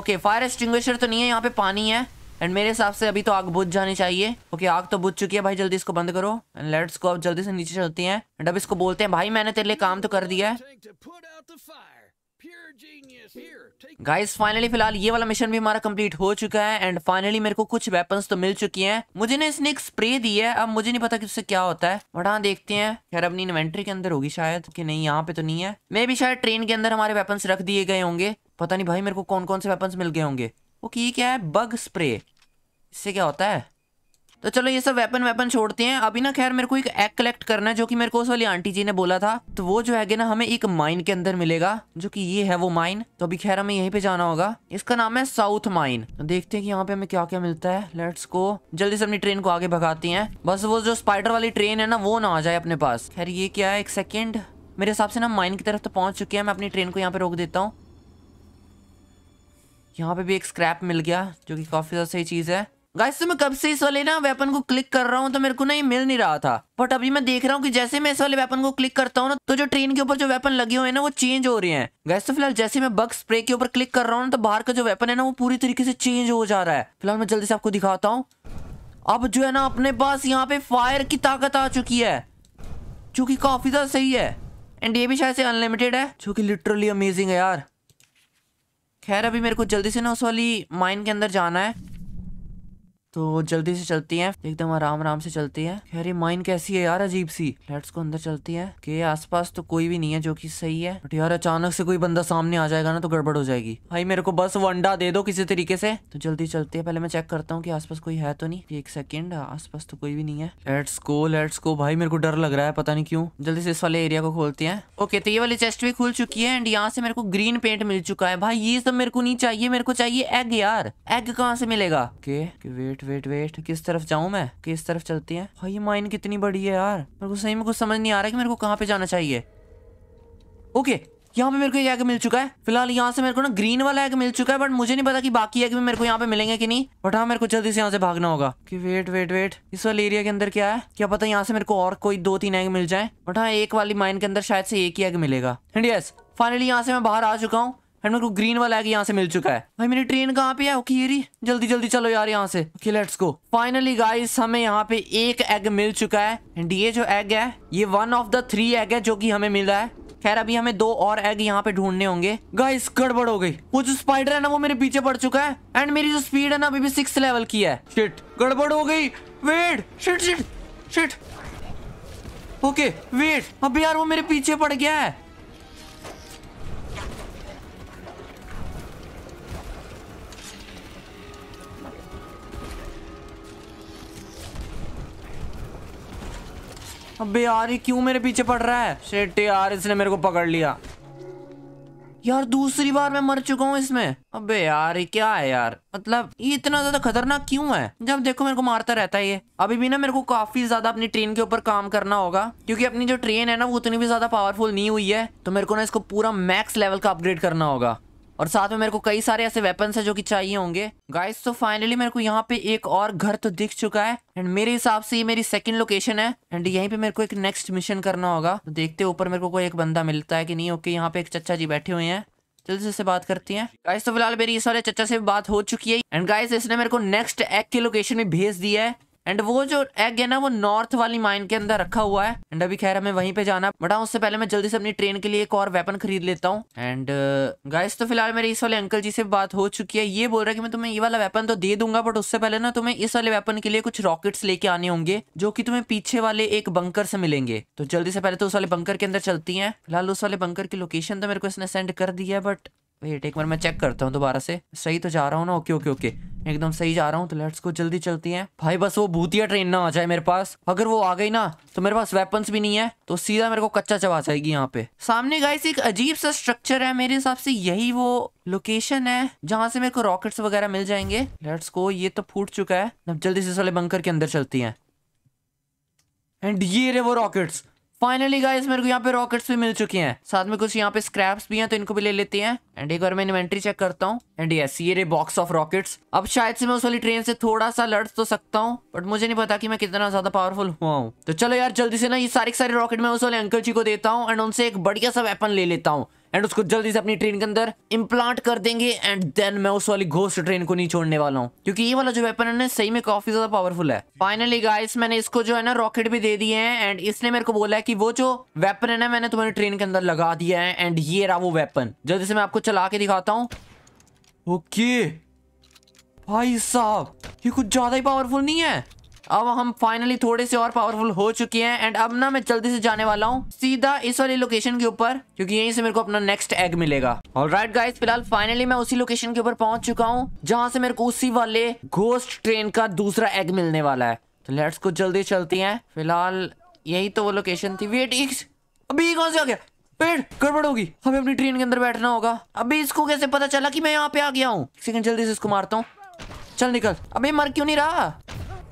ओके फायर एक्सटिंग्विशर तो नहीं है यहाँ पे पानी है एंड मेरे हिसाब से अभी तो आग बुझ जानी चाहिए ओके okay, आग तो बुझ चुकी है भाई जल्दी इसको बंद करो एंड लेट्स को अब जल्दी से नीचे चलती हैं एंड अब इसको बोलते हैं भाई मैंने तेरे लिए काम तो कर दिया है गाइस फाइनली फिलहाल ये वाला मिशन भी हमारा कंप्लीट हो चुका है एंड फाइनली मेरे को कुछ वेपन्स तो मिल चुकी हैं मुझे ना इसने एक स्प्रे दी है अब मुझे नहीं पता कि उससे क्या होता है बट हाँ देखते हैं खैर अपनी इन्वेंट्री के अंदर होगी शायद कि नहीं यहाँ पे तो नहीं है मे भी शायद ट्रेन के अंदर हमारे वेपन्स रख दिए गए होंगे पता नहीं भाई मेरे को कौन कौन से वेपन्स मिल गए होंगे वो की क्या है बग स्प्रे इससे क्या होता है तो चलो ये सब वेपन वेपन छोड़ते हैं अभी ना खैर मेरे को एक एग कलेक्ट करना है जो कि मेरे को उस वाली आंटी जी ने बोला था तो वो जो है ना हमें एक माइन के अंदर मिलेगा जो कि ये है वो माइन तो अभी खैर हमें यहीं पे जाना होगा इसका नाम है साउथ माइन तो देखते हैं कि यहाँ पे हमें क्या क्या मिलता है लेट्स को जल्दी से अपनी ट्रेन को आगे भगाती है बस वो जो स्पाइडर वाली ट्रेन है ना वो ना आ जाए अपने पास खैर ये क्या है एक सेकेंड मेरे हिसाब से ना माइन की तरफ तो पहुंच चुके हैं मैं अपनी ट्रेन को यहाँ पे रोक देता हूँ यहाँ पे भी एक स्क्रैप मिल गया जो कि काफी ज्यादा सही चीज है गाइस तो मैं कब से इस वाले ना वेपन को क्लिक कर रहा हूँ तो मेरे को ना ये मिल नहीं रहा था बट अभी मैं देख रहा हूँ कि जैसे मैं इस वाले वेपन को क्लिक करता हूँ ना तो जो ट्रेन के ऊपर जो वेपन लगे हुए हैं ना वो चेंज हो रहे हैं गैस तो फिलहाल जैसे मैं बग स्प्रे के ऊपर क्लिक कर रहा हूँ ना तो बाहर का जो वेपन है ना वो पूरी तरीके से चेंज हो जा रहा है फिलहाल मैं जल्दी से आपको दिखाता हूँ अब जो है ना अपने पास यहाँ पे फायर की ताकत आ चुकी है जो कि काफी ज्यादा सही है एंड ये भी शायद से अनलिमिटेड है जो कि लिटरली अमेजिंग है यार खैर अभी मेरे को जल्दी से ना उस वाली माइन के अंदर जाना है तो जल्दी से चलती है एकदम आराम आराम से चलती है यार ये माइन कैसी है यार अजीब सी लेट्स को अंदर चलती है के आसपास तो कोई भी नहीं है जो कि सही है बट यार अचानक से कोई बंदा सामने आ जाएगा ना तो गड़बड़ हो जाएगी भाई मेरे को बस वो अंडा दे दो किसी तरीके से तो जल्दी चलती है पहले मैं चेक करता हूँ की आस कोई है तो नहीं एक सेकेंड हाँ, आस तो कोई भी नहीं है लेट्स को लेट्स को भाई मेरे को डर लग रहा है पता नहीं क्यूँ जल्दी से इस वाले एरिया को खोलते हैं ओके तो ये वाली चेस्ट भी खुल चुकी है एंड यहाँ से मेरे को ग्रीन पेंट मिल चुका है भाई ये सब मेरे को नहीं चाहिए मेरे को चाहिए एग यार एग कहाँ से मिलेगा के वेट वेट वेट वेट किस तरफ जाऊं मैं किस तरफ चलती है भाई ये माइन कितनी बड़ी है यार मेरे को सही में कुछ समझ नहीं आ रहा है कि मेरे को कहाँ पे जाना चाहिए ओके यहाँ पे मेरे को एग मिल चुका है फिलहाल यहाँ से मेरे को ना ग्रीन वाला एग मिल चुका है बट मुझे नहीं पता कि बाकी एग भी मेरे को यहाँ पे मिलेंगे कि नहीं बट हाँ मेरे को जल्दी से यहाँ से भागना होगा कि वेट वेट वेट इस वाले एरिया के अंदर क्या है क्या पता यहाँ से मेरे को और कोई दो तीन एग मिल जाए बट हाँ एक वाली माइन के अंदर शायद से एक ही एग मिलेगा एंड यस फाइनली यहाँ से मैं बाहर आ चुका हूँ एंड मेरे को ग्रीन वाला यहाँ से मिल चुका है भाई मेरी ट्रेन कहाँ पे है ओके ये रही जल्दी जल्दी चलो यार यहाँ से okay let's go finally guys हमें यहाँ पे एक एग मिल चुका है एंड ये जो एग है ये one of the three egg है जो की हमें मिला है खैर अभी हमें दो और एग यहाँ पे ढूंढने होंगे गाइस गड़बड़ हो गई वो जो स्पाइडर है ना वो मेरे पीछे पड़ चुका है एंड मेरी जो स्पीड है ना अभी भी सिक्स लेवल की है शिट गड़बड़ हो गई wait shit shit shit okay wait अभी यार वो मेरे पीछे पड़ गया है अब यार ये क्यों मेरे पीछे पड़ रहा है शेट यार इसने मेरे को पकड़ लिया यार दूसरी बार मैं मर चुका हूँ इसमें अबे यार ये क्या है यार मतलब ये इतना ज्यादा खतरनाक क्यों है जब देखो मेरे को मारता रहता है ये अभी भी ना मेरे को काफी ज्यादा अपनी ट्रेन के ऊपर काम करना होगा क्योंकि अपनी जो ट्रेन है ना वो उतनी भी ज्यादा पावरफुल नहीं हुई है तो मेरे को ना इसको पूरा मैक्स लेवल का अपग्रेड करना होगा और साथ में मेरे को कई सारे ऐसे वेपन्स हैं जो कि चाहिए होंगे गाइस तो फाइनली मेरे को यहाँ पे एक और घर तो दिख चुका है एंड मेरे हिसाब से ये मेरी सेकंड लोकेशन है एंड यहीं पे मेरे को एक नेक्स्ट मिशन करना होगा तो देखते ऊपर मेरे को कोई एक बंदा मिलता है कि नहीं ओके यहाँ पे एक चचा जी बैठे हुए हैं जल्दी से बात करती है गाइस तो फिलहाल मेरी इस वाले चचा से बात हो चुकी है एंड गाइस इसने मेरे को नेक्स्ट एग की लोकेशन में भेज दिया है एंड वो जो एग है ना वो नॉर्थ वाली माइन के अंदर रखा हुआ है एंड अभी खैर हमें वहीं पे जाना बटा हाँ, उससे पहले मैं जल्दी से अपनी ट्रेन के लिए एक और वेपन खरीद लेता हूँ एंड गाइस uh, तो फिलहाल मेरे इस वाले अंकल जी से बात हो चुकी है ये बोल रहा है कि मैं तुम्हें ये वाला वेपन तो दे दूंगा बट उससे पहले ना तुम्हें इस वाले वेपन के लिए कुछ रॉकेट्स लेके आने होंगे जो की तुम्हें पीछे वाले एक बंकर से मिलेंगे तो जल्दी से पहले तो उस वाले बंकर के अंदर चलती है फिलहाल उस वाले बंकर की लोकेशन तो मेरे को इसने सेंड कर दिया है बट वेट एक बार मैं चेक करता हूँ दोबारा से सही तो जा रहा हूँ ना ओके ओके ओके एकदम सही जा रहा हूँ तो लेट्स को जल्दी चलती हैं भाई बस वो भूतिया ट्रेन ना आ जाए मेरे पास अगर वो आ गई ना तो मेरे पास वेपन्स भी नहीं है तो सीधा मेरे को कच्चा चबा जाएगी यहाँ पे सामने गाइस एक अजीब सा स्ट्रक्चर है मेरे हिसाब से यही वो लोकेशन है जहाँ से मेरे को रॉकेट्स वगैरह मिल जाएंगे लेट्स को ये तो फूट चुका है जल्दी से इस वाले बंकर के अंदर चलती है एंड ये रे वो रॉकेट्स फाइनली गाइस मेरे को यहाँ पे रॉकेट्स भी मिल चुके हैं साथ में कुछ यहाँ पे स्क्रैप्स भी हैं तो इनको भी ले लेते हैं एंड एक बार मैं इन्वेंट्री चेक करता हूँ एंड यस ये रे बॉक्स ऑफ रॉकेट्स अब शायद से मैं उस वाली ट्रेन से थोड़ा सा लड़ तो सकता हूँ बट मुझे नहीं पता कि मैं कितना ज्यादा पावरफुल हुआ हूँ तो चलो यार जल्दी से ना ये सारे सारे रॉकेट मैं उस वाले अंकल जी को देता हूँ एंड उनसे एक बढ़िया सा वेपन ले लेता हूँ एंड उसको जल्दी से अपनी ट्रेन के अंदर इम्प्लांट कर देंगे एंड देन मैं उस वाली घोस्ट ट्रेन को नहीं छोड़ने वाला हूँ क्योंकि ये वाला जो वेपन है ना सही में काफी ज्यादा पावरफुल है फाइनली गाइस मैंने इसको जो है ना रॉकेट भी दे दिए हैं एंड इसने मेरे को बोला है कि वो जो वेपन है ना मैंने तुम्हारी ट्रेन के अंदर लगा दिया है एंड ये रहा वो वेपन जल्दी से मैं आपको चला के दिखाता हूँ ओके भाई साहब ये कुछ ज्यादा ही पावरफुल नहीं है अब हम फाइनली थोड़े से और पावरफुल हो चुके हैं एंड अब ना मैं जल्दी से जाने वाला हूँ सीधा इस वाली लोकेशन के ऊपर क्योंकि यहीं से मेरे को अपना नेक्स्ट एग मिलेगा और राइट गाइज फिलहाल फाइनली मैं उसी लोकेशन के ऊपर पहुंच चुका हूँ जहाँ से मेरे को उसी वाले घोस्ट ट्रेन का दूसरा एग मिलने वाला है तो लेट्स को जल्दी चलती है फिलहाल यही तो वो लोकेशन थी वेट एक अभी कौन से आ गया पेड़ गड़बड़ होगी हमें अपनी ट्रेन के अंदर बैठना होगा अभी इसको कैसे पता चला कि मैं यहाँ पे आ गया हूँ सेकंड जल्दी से इसको मारता हूँ चल निकल अभी मर क्यों नहीं रहा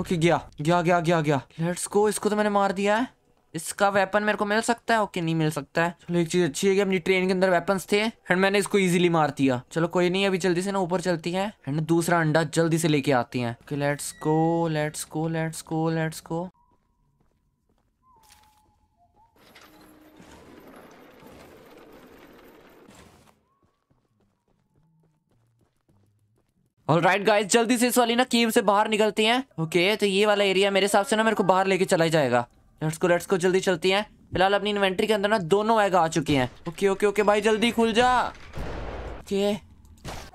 ओके गया गया गया गया गया लेट्स गो इसको तो मैंने मार दिया है इसका वेपन मेरे को मिल सकता है ओके नहीं मिल सकता है चलो एक चीज अच्छी है कि अपनी ट्रेन के अंदर वेपन्स थे एंड मैंने इसको इजीली मार दिया चलो कोई नहीं अभी जल्दी से ना ऊपर चलती है एंड दूसरा अंडा जल्दी से लेके आती है let's go let's go let's go let's go और राइट गाइस जल्दी से इस वाली ना कीव से बाहर निकलती हैं ओके okay, तो ये वाला एरिया मेरे हिसाब से ना मेरे को बाहर लेके चला जाएगा लेट्स को लेट्स को जल्दी चलती हैं फिलहाल अपनी इन्वेंट्री के अंदर ना दोनों एग आ चुकी हैं ओके ओके ओके भाई जल्दी खुल जा ओके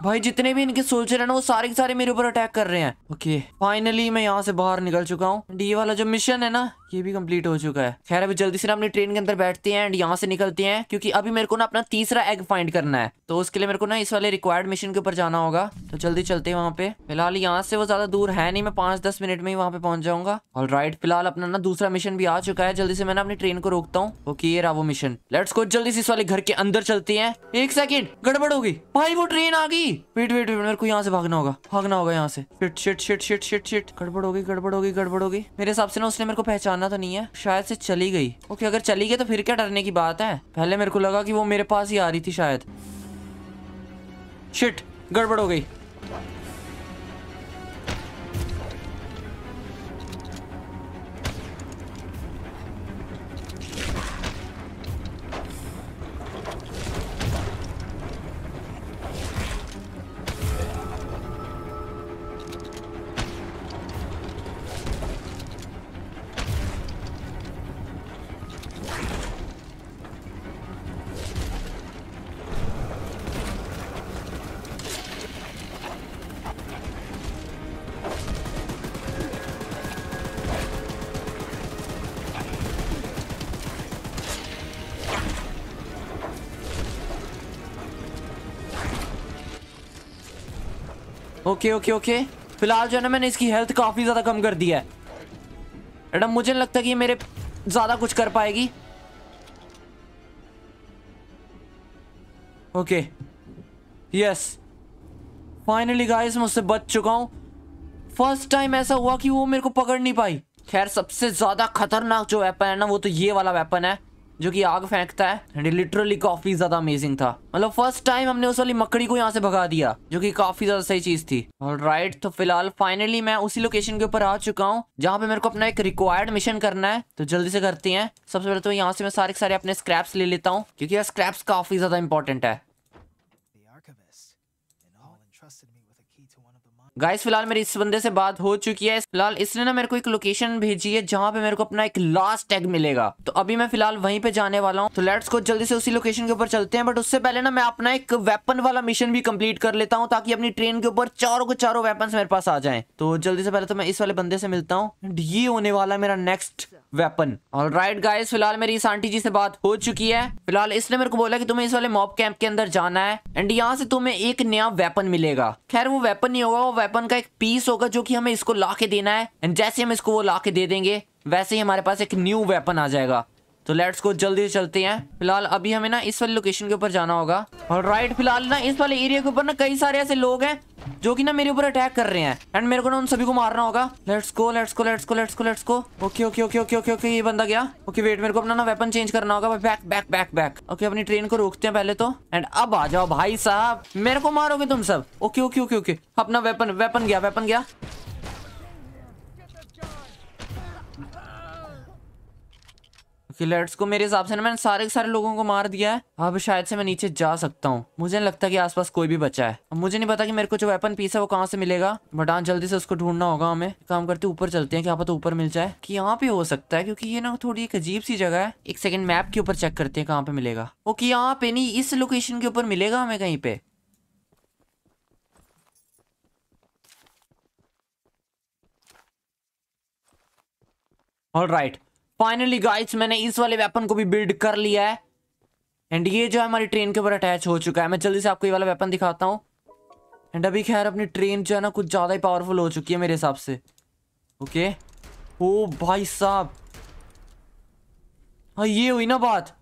भाई जितने भी इनके सोल्जर है ना वो सारे के सारे मेरे ऊपर अटैक कर रहे हैं ओके फाइनली मैं यहाँ से बाहर निकल चुका हूँ ये वाला जो मिशन है ना ये भी कंप्लीट हो चुका है खैर अभी जल्दी से ना अपनी ट्रेन के अंदर बैठते हैं एंड यहाँ से निकलते हैं क्योंकि अभी मेरे को ना अपना तीसरा एग फाइंड करना है तो उसके लिए मेरे को ना इस वाले रिक्वायर्ड मिशन के ऊपर जाना होगा तो जल्दी चलते हैं वहाँ पे फिलहाल यहाँ से वो ज्यादा दूर है नहीं मैं पांच दस मिनट में ही वहाँ पे पहुंच जाऊंगा और राइट फिलहाल अपना ना दूसरा मिशन भी आ चुका है जल्दी से मैं अपनी ट्रेन को रोकता हूँ ओके ये रहा वो मिशन लेट्स को जल्दी से इस वाले घर के अंदर चलते हैं एक सेकेंड गड़बड़ होगी भाई वो ट्रेन आ गई वेट वेट वेट मेरे को यहाँ से भागना होगा भागना होगा यहाँ से गड़बड़ होगी गड़बड़ होगी गड़बड़ होगी मेरे हिसाब से ना उसने मेरे को पहचान मारना तो नहीं है शायद से चली गई ओके अगर चली गई तो फिर क्या डरने की बात है पहले मेरे को लगा कि वो मेरे पास ही आ रही थी शायद शिट गड़बड़ हो गई ओके ओके ओके फिलहाल जो है ना मैंने इसकी हेल्थ काफ़ी ज़्यादा कम कर दिया है मैडम मुझे नहीं लगता कि मेरे ज़्यादा कुछ कर पाएगी ओके यस फाइनली गाइस मैं उससे बच चुका हूँ फर्स्ट टाइम ऐसा हुआ कि वो मेरे को पकड़ नहीं पाई खैर सबसे ज़्यादा खतरनाक जो वेपन है ना वो तो ये वाला वेपन है जो कि आग फेंकता है एंड लिटरली काफी ज्यादा अमेजिंग था मतलब फर्स्ट टाइम हमने उस वाली मकड़ी को यहाँ से भगा दिया जो कि काफी ज्यादा सही चीज थी और राइट तो फिलहाल फाइनली मैं उसी लोकेशन के ऊपर आ चुका हूँ जहाँ पे मेरे को अपना एक रिक्वायर्ड मिशन करना है तो जल्दी से करते हैं सबसे पहले तो यहाँ से मैं सारे सारे अपने स्क्रैप्स ले लेता हूँ क्योंकि यार स्क्रैप्स काफी ज्यादा इंपॉर्टेंट है गाइस फिलहाल मेरी इस बंदे से बात हो चुकी है फिलहाल इसने ना मेरे को एक लोकेशन भेजी है जहाँ पे मेरे को अपना एक लास्ट टैग मिलेगा तो अभी मैं फिलहाल वहीं पे जाने वाला हूँ तो लेट्स को जल्दी से उसी लोकेशन के ऊपर चलते हैं बट उससे पहले ना मैं अपना एक वेपन वाला मिशन भी कम्प्लीट कर लेता हूँ ताकि अपनी ट्रेन के ऊपर चारों को चारों वेपन मेरे पास आ जाए तो जल्दी से पहले तो मैं इस वाले बंदे से मिलता हूँ ये होने वाला मेरा नेक्स्ट वेपन और राइट गाइस फिलहाल मेरी इस आंटी जी से बात हो चुकी है फिलहाल इसने मेरे को बोला कि तुम्हें इस वाले मॉब कैंप के अंदर जाना है एंड यहाँ से तुम्हें एक नया वेपन मिलेगा खैर वो वेपन नहीं होगा वो वेपन का एक पीस होगा जो कि हमें इसको ला के देना है एंड जैसे हम इसको वो ला के दे देंगे वैसे ही हमारे पास एक न्यू वेपन आ जाएगा तो लेट्स को जल्दी चलते हैं फिलहाल अभी हमें ना इस वाले लोकेशन के ऊपर जाना होगा और राइट फिलहाल ना इस वाले एरिया के ऊपर ना कई सारे ऐसे लोग हैं जो कि ना मेरे ऊपर अटैक कर रहे हैं एंड मेरे को ना उन सभी को मारना होगा let's go let's go let's go let's go let's go okay okay okay okay okay okay ये बंदा गया ओके वेट मेरे को अपना ना वेपन चेंज करना होगा back back back back okay अपनी ट्रेन को रोकते हैं पहले तो एंड अब आ जाओ भाई साहब मेरे को मारोगे तुम सब ओके ओके ओके ओके अपना वेपन वेपन गया वेपन गया स्किलेट्स को मेरे हिसाब से ना मैंने सारे सारे लोगों को मार दिया है अब शायद से मैं नीचे जा सकता हूँ मुझे नहीं लगता कि आसपास कोई भी बचा है अब मुझे नहीं पता कि मेरे को जो वेपन पीस है वो कहाँ से मिलेगा बट हाँ जल्दी से उसको ढूंढना होगा हमें काम करते ऊपर चलते हैं क्या पता तो ऊपर मिल जाए कि यहाँ पे हो सकता है क्योंकि ये ना थोड़ी एक अजीब सी जगह है एक सेकेंड मैप के ऊपर चेक करते हैं कहाँ पे मिलेगा वो कि यहाँ पे नहीं इस लोकेशन के ऊपर मिलेगा हमें कहीं पे all right right. Finally guys मैंने इस वाले वेपन को भी बिल्ड कर लिया है एंड ये जो है हमारी ट्रेन के ऊपर अटैच हो चुका है मैं जल्दी से आपको ये वाला वेपन दिखाता हूँ एंड अभी खैर अपनी ट्रेन जो है ना कुछ ज़्यादा ही पावरफुल हो चुकी है मेरे हिसाब से ओके ओ भाई साहब हाँ ये हुई ना बात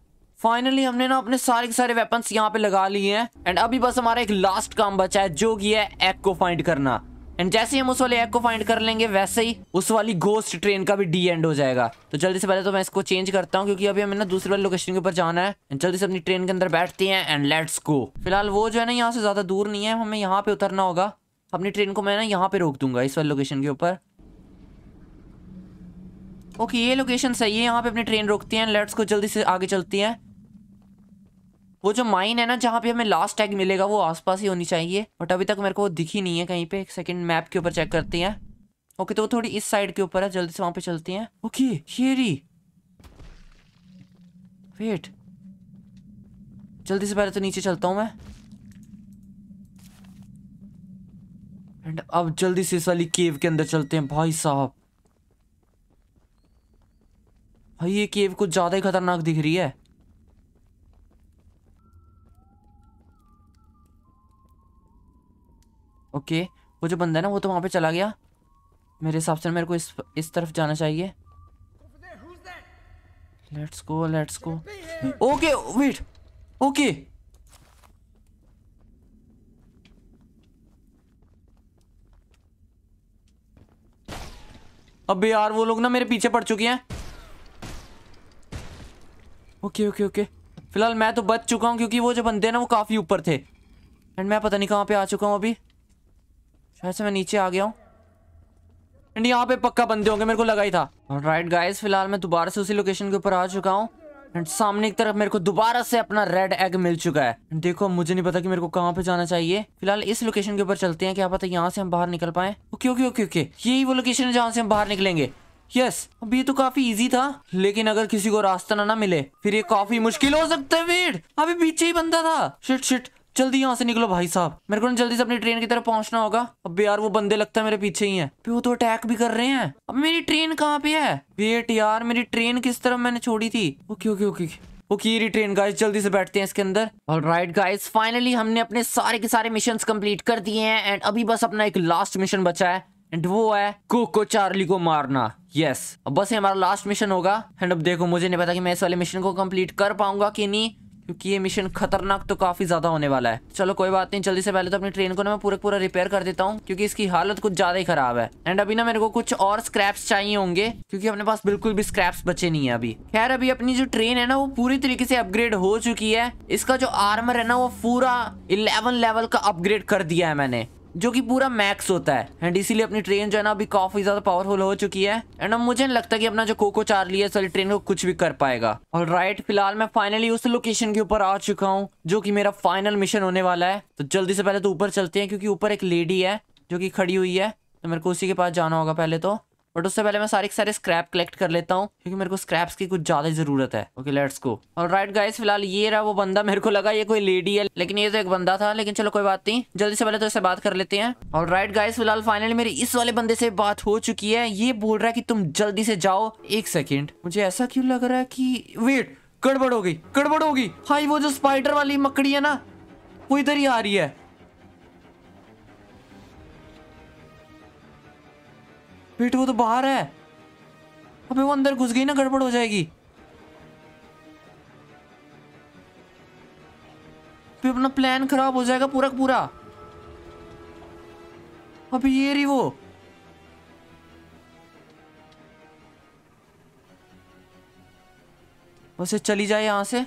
फाइनली हमने ना अपने सारे के सारे वेपन्स यहाँ पे लगा लिए हैं एंड अभी बस हमारा एक लास्ट काम बचा है जो कि है एग को फाइंड करना एंड जैसे ही हम उस वाले एग को फाइंड कर लेंगे वैसे ही उस वाली गोस्ट ट्रेन का भी डी एंड हो जाएगा तो जल्दी से पहले तो मैं इसको चेंज करता हूँ क्योंकि अभी हमें ना दूसरे वाले लोकेशन के ऊपर जाना है एंड जल्दी से अपनी ट्रेन के अंदर बैठते हैं एंड लेट्स गो फिलहाल वो जो है ना यहाँ से ज्यादा दूर नहीं है हमें यहाँ पे उतरना होगा अपनी ट्रेन को मैं ना यहाँ पे रोक दूंगा इस वाले लोकेशन के ऊपर ओके ये लोकेशन सही है यहाँ पे अपनी ट्रेन रोकती है लेट्स को जल्दी से आगे चलती है वो जो माइन है ना जहाँ पे हमें लास्ट टैग मिलेगा वो आसपास ही होनी चाहिए बट अभी तक मेरे को वो दिखी नहीं है कहीं पे एक सेकंड मैप के ऊपर चेक करते हैं ओके तो वो थोड़ी इस साइड के ऊपर है जल्दी से वहां पे चलती हैं ओके शेरी वेट जल्दी से पहले तो नीचे चलता हूँ मैं एंड अब जल्दी से इस वाली केव के अंदर चलते हैं भाई साहब भाई ये केव कुछ ज़्यादा ही खतरनाक दिख रही है ओके वो जो बंदा है ना वो तो वहाँ पे चला गया मेरे हिसाब से मेरे को इस इस तरफ जाना चाहिए let's go let's go okay wait okay अब यार वो लोग ना मेरे पीछे पड़ चुके हैं ओके ओके ओके फिलहाल मैं तो बच चुका हूँ क्योंकि वो जो बंदे हैं ना वो काफ़ी ऊपर थे एंड मैं पता नहीं कहाँ पे आ चुका हूँ अभी शायद से मैं नीचे आ गया हूँ एंड यहाँ पे पक्का बंदे होंगे मेरे को लगा ही था राइट गाइज फिलहाल मैं दोबारा से उसी लोकेशन के ऊपर आ चुका हूँ एंड सामने की तरफ मेरे को दोबारा से अपना रेड एग मिल चुका है देखो मुझे नहीं पता कि मेरे को कहाँ पे जाना चाहिए फिलहाल इस लोकेशन के ऊपर चलते हैं क्या पता यहाँ से हम बाहर निकल पाए ओके ओके ओके ओके यही वो लोकेशन है जहाँ से हम बाहर निकलेंगे यस अब ये तो काफी इजी था लेकिन अगर किसी को रास्ता ना ना मिले फिर ये काफी मुश्किल हो सकता है वेट अभी पीछे ही बंदा था शिट शिट जल्दी यहाँ से निकलो भाई साहब मेरे को ना जल्दी से अपनी ट्रेन की तरफ पहुंचना होगा अब यार वो बंदे लगता है मेरे पीछे ही है वो तो अटैक भी कर रहे हैं अब मेरी ट्रेन कहाँ पे है वेट यार मेरी ट्रेन किस तरफ मैंने छोड़ी थी okay okay okay okay okay, रिट्रेन गाइस जल्दी से बैठते हैं इसके अंदर और राइट गाइस फाइनली हमने अपने सारे के सारे मिशन कम्प्लीट कर दिए हैं एंड अभी बस अपना एक लास्ट मिशन बचा है एंड वो है कोको चार्ली को मारना यस yes. अब बस ये हमारा लास्ट मिशन होगा एंड अब देखो मुझे नहीं पता कि मैं इस वाले मिशन को कंप्लीट कर पाऊंगा कि नहीं क्योंकि ये मिशन खतरनाक तो काफी ज्यादा होने वाला है चलो कोई बात नहीं जल्दी से पहले तो अपनी ट्रेन को ना मैं पूरा पूरा रिपेयर कर देता हूँ क्योंकि इसकी हालत कुछ ज्यादा ही खराब है एंड अभी ना मेरे को कुछ और स्क्रैप्स चाहिए होंगे क्योंकि अपने पास बिल्कुल भी स्क्रैप्स बचे नहीं है अभी खैर अभी अपनी जो ट्रेन है ना वो पूरी तरीके से अपग्रेड हो चुकी है इसका जो आर्मर है ना वो पूरा इलेवन लेवल का अपग्रेड कर दिया है मैंने जो कि पूरा मैक्स होता है एंड इसीलिए अपनी ट्रेन जो है ना अभी काफी ज्यादा पावरफुल हो चुकी है एंड अब मुझे नहीं लगता कि अपना जो कोको चार्ली है सारी ट्रेन को कुछ भी कर पाएगा और राइट फिलहाल मैं फाइनली उस लोकेशन के ऊपर आ चुका हूँ जो कि मेरा फाइनल मिशन होने वाला है तो जल्दी से पहले तो ऊपर चलते हैं क्योंकि ऊपर एक लेडी है जो की खड़ी हुई है तो मेरे को उसी के पास जाना होगा पहले तो बट उससे पहले मैं सारे के सारे स्क्रैप कलेक्ट कर लेता हूँ क्योंकि मेरे को स्क्रैप्स की कुछ ज्यादा जरूरत है ओके लेट्स गो और राइट गाइस फिलहाल ये रहा वो बंदा मेरे को लगा ये कोई लेडी है लेकिन ये तो एक बंदा था लेकिन चलो कोई बात नहीं जल्दी से पहले तो इससे बात कर लेते हैं और राइट गाइस फिलहाल फाइनली मेरी इस वाले बंदे से बात हो चुकी है ये बोल रहा है की तुम जल्दी से जाओ एक सेकेंड मुझे ऐसा क्यों लग रहा है की वेट गड़बड़ होगी गड़बड़ होगी हाई वो जो स्पाइडर वाली मकड़ी है ना वो इधर ही आ रही है बेटे वो तो बाहर है अबे वो अंदर घुस गई ना गड़बड़ हो जाएगी फिर अपना प्लान खराब हो जाएगा पूरा पूरा अभी ये रही वो वैसे चली जाए यहां से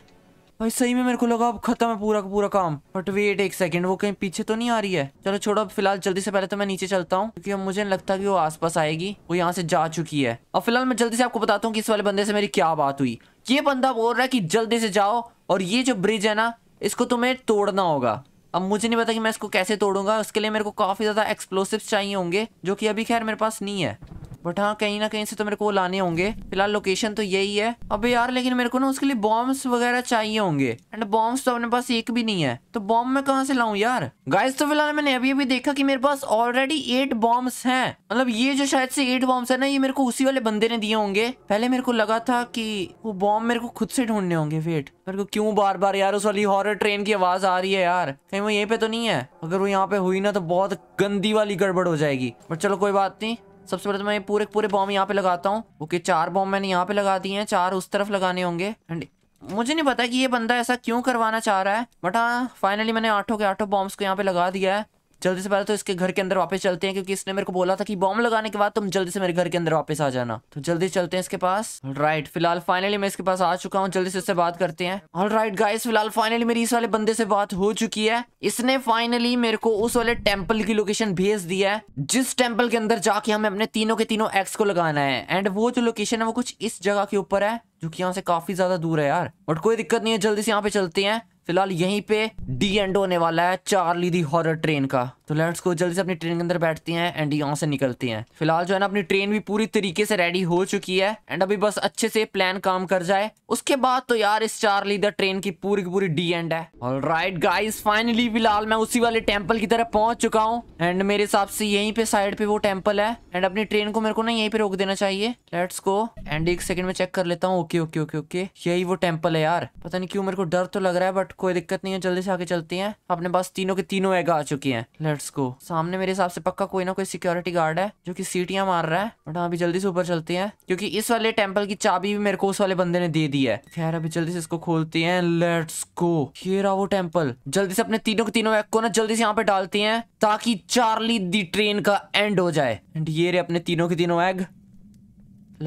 भाई सही में मेरे को लगा अब खत्म है पूरा का पूरा काम बट वेट एक सेकंड वो कहीं पीछे तो नहीं आ रही है चलो छोड़ो अब फिलहाल जल्दी से पहले तो मैं नीचे चलता हूँ क्योंकि अब मुझे नहीं लगता कि वो आसपास आएगी वो यहाँ से जा चुकी है अब फिलहाल मैं जल्दी से आपको बताता हूँ कि इस वाले बंदे से मेरी क्या बात हुई ये बंदा बोल रहा है कि जल्दी से जाओ और ये जो ब्रिज है ना इसको तुम्हें तोड़ना होगा अब मुझे नहीं पता कि मैं इसको कैसे तोड़ूंगा उसके लिए मेरे को काफी ज्यादा एक्सप्लोसिव चाहिए होंगे जो कि अभी खैर मेरे पास नहीं है बट हाँ कहीं ना कहीं से तो मेरे को लाने होंगे फिलहाल लोकेशन तो यही है अब यार लेकिन मेरे को ना उसके लिए बॉम्ब्स वगैरह चाहिए होंगे एंड बॉम्ब्स तो अपने पास एक भी नहीं है तो बॉम्ब मैं कहाँ से लाऊ यार गाइस तो फिलहाल मैंने अभी अभी देखा की मेरे पास ऑलरेडी एट बॉम्ब्स है मतलब ये जो शायद से एट बॉम्ब्स है ना ये मेरे को उसी वाले बंदे ने दिए होंगे पहले मेरे को लगा था की वो बॉम्ब मेरे को खुद से ढूंढने होंगे वेट मेरे को क्यों बार बार यार उस वाली हॉरर ट्रेन की आवाज आ रही है यार कहीं वो यहीं पे तो नहीं है अगर वो यहाँ पे हुई ना तो बहुत गंदी वाली गड़बड़ हो जाएगी बट चलो कोई बात नहीं सबसे पहले तो मैं पूरे पूरे बॉम्ब यहाँ पे लगाता हूँ ओके चार बॉम्ब मैंने यहाँ पे लगा दिए हैं चार उस तरफ लगाने होंगे एंड मुझे नहीं पता कि ये बंदा ऐसा क्यों करवाना चाह रहा है बट हाँ फाइनली मैंने आठों के आठों बॉम्ब्स को यहाँ पे लगा दिया है जल्दी से पहले तो इसके घर के अंदर वापस चलते हैं क्योंकि इसने मेरे को बोला था कि बॉम्ब लगाने के बाद तुम जल्दी से मेरे घर के अंदर वापस आ जाना तो जल्दी चलते हैं इसके पास राइट फिलहाल फाइनली मैं इसके पास आ चुका हूँ जल्दी से इससे बात करते हैं और राइट गाइस फिलहाल फाइनली मेरी इस वाले बंदे से बात हो चुकी है इसने फाइनली मेरे को उस वाले टेम्पल की लोकेशन भेज दिया है जिस टेम्पल के अंदर जाके हमें अपने तीनों के तीनों एक्स को लगाना है एंड वो जो लोकेशन है वो कुछ इस जगह के ऊपर है जो कि यहाँ से काफी ज्यादा दूर है यार बट कोई दिक्कत नहीं है जल्दी से यहाँ पे चलते हैं फिलहाल यहीं पे डी एंड होने वाला है चार्ली दी हॉरर ट्रेन का तो लेट्स को जल्दी से अपनी ट्रेन के अंदर बैठती हैं एंड यहाँ से निकलती हैं फिलहाल जो है ना अपनी ट्रेन भी पूरी तरीके से रेडी हो चुकी है एंड अभी बस अच्छे से प्लान काम कर जाए उसके बाद तो यार इस चार्ली द ट्रेन की पूरी की पूरी डी एंड है और राइट गाइज फाइनली फिलहाल मैं उसी वाले टेम्पल की तरफ पहुंच चुका हूँ एंड मेरे हिसाब से यही पे साइड पे वो टेम्पल है एंड अपनी ट्रेन को मेरे को ना यही पे रोक देना चाहिए लेट्स को एंड एक सेकंड में चेक कर लेता हूँ ओके ओके ओके ओके यही वो टेम्पल है यार पता नहीं क्यों मेरे को डर तो लग रहा है बट बट कोई दिक्कत नहीं है जल्दी से आगे चलते हैं अपने पास तीनों के तीनों एग आ चुकी हैं लेट्स गो सामने मेरे हिसाब से पक्का कोई ना कोई सिक्योरिटी गार्ड है जो कि सीटियां मार रहा है बट हाँ अभी जल्दी से ऊपर चलते हैं क्योंकि इस वाले टेम्पल की चाबी भी मेरे को उस वाले बंदे ने दे दी है खैर अभी जल्दी से इसको खोलते हैं लेट्स गो ये रहा वो टेम्पल जल्दी से अपने तीनों के तीनों एग को ना जल्दी से यहाँ पे डालते हैं ताकि चार्ली दी ट्रेन का एंड हो जाए एंड ये रहे अपने तीनों के तीनों एग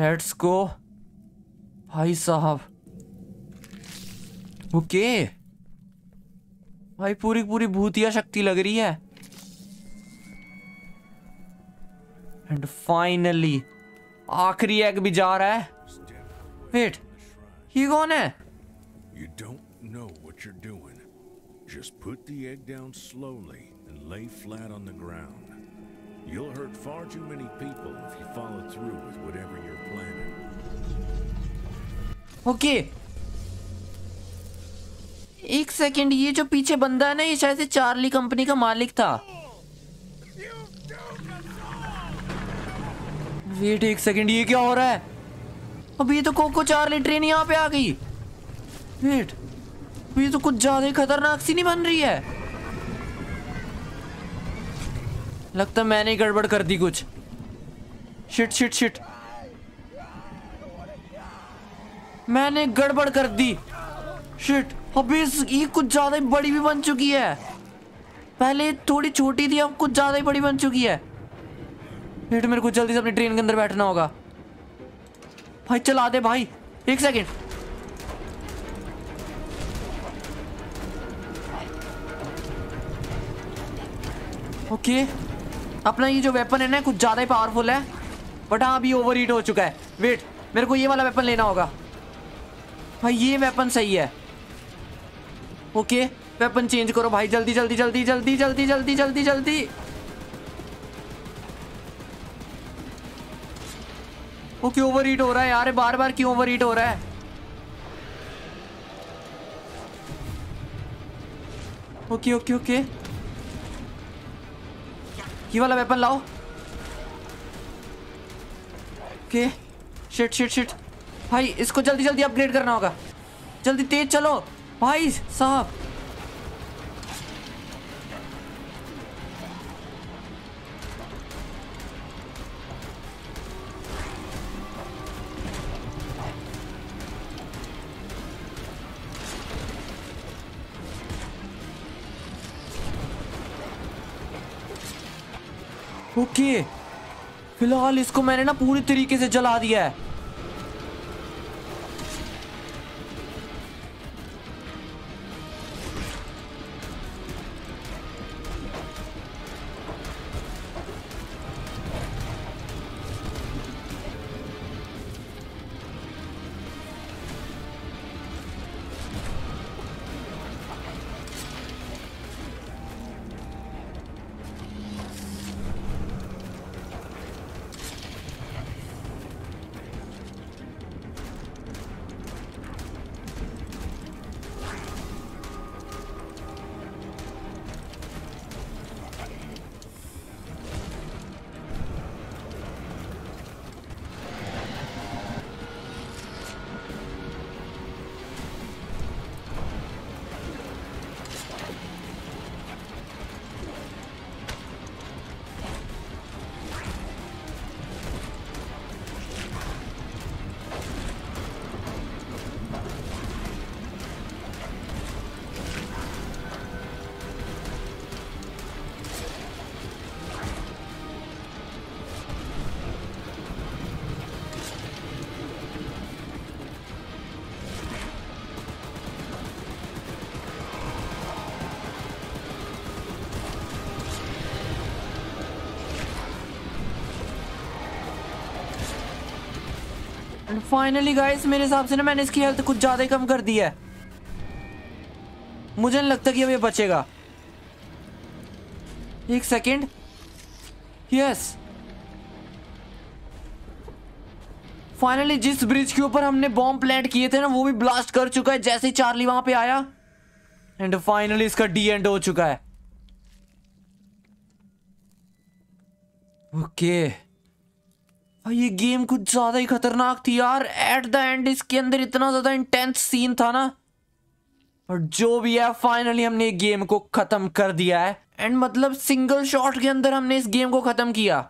लेट्स गो भाई साहब ओके okay. भाई पूरी पूरी भूतिया शक्ति लग रही है एंड फाइनली आखिरी एग भी जा रहा है वेट ये कौन है You don't know what you're doing. Just put the egg down slowly and lay flat on the ground. You'll hurt far too many people if you follow through with whatever you're planning. Okay, एक second ये जो पीछे बंदा है ना ये शायद से चार्ली कंपनी का मालिक था वेट एक सेकंड ये क्या हो रहा है अभी तो कोको चार्ली ट्रेन यहाँ पे आ गई वेट अभी तो कुछ ज्यादा खतरनाक सी नहीं बन रही है लगता मैंने ही गड़बड़ कर दी कुछ शिट शिट शिट मैंने गड़बड़ कर दी शिट अबे ये कुछ ज़्यादा ही बड़ी भी बन चुकी है पहले थोड़ी छोटी थी अब कुछ ज़्यादा ही बड़ी बन चुकी है फिर मेरे को जल्दी से अपनी ट्रेन के अंदर बैठना होगा भाई चला दे भाई एक सेकेंड ओके अपना ये जो वेपन है ना कुछ ज़्यादा ही पावरफुल है बट हाँ अभी ओवर हीट हो चुका है वेट मेरे को ये वाला वेपन लेना होगा भाई ये वेपन सही है ओके वेपन चेंज करो भाई जल्दी जल्दी जल्दी जल्दी जल्दी जल्दी जल्दी जल्दी ओके ओवर हीट हो रहा है यार बार बार क्यों ओवर हीट हो रहा है ओके ओके ओके ये वाला वेपन लाओ ओके शिट शिट शिट भाई इसको जल्दी जल्दी अपग्रेड करना होगा जल्दी तेज चलो भाई साहब ओके फिलहाल इसको मैंने ना पूरी तरीके से जला दिया है फाइनली गाइस मेरे हिसाब से ना मैंने इसकी हेल्थ कुछ ज़्यादा ही कम कर दी है मुझे नहीं लगता कि अब ये बचेगा एक सेकंड यस फाइनली जिस ब्रिज के ऊपर हमने बॉम्ब प्लांट किए थे ना वो भी ब्लास्ट कर चुका है जैसे ही चार्ली वहां पे आया एंड फाइनली इसका डी एंड हो चुका है ओके okay. हाँ, ये गेम कुछ ज़्यादा ही खतरनाक थी यार एट द एंड इसके अंदर इतना ज़्यादा इंटेंस सीन था ना और जो भी है फाइनली हमने गेम को ख़त्म कर दिया है एंड मतलब सिंगल शॉट के अंदर हमने इस गेम को ख़त्म किया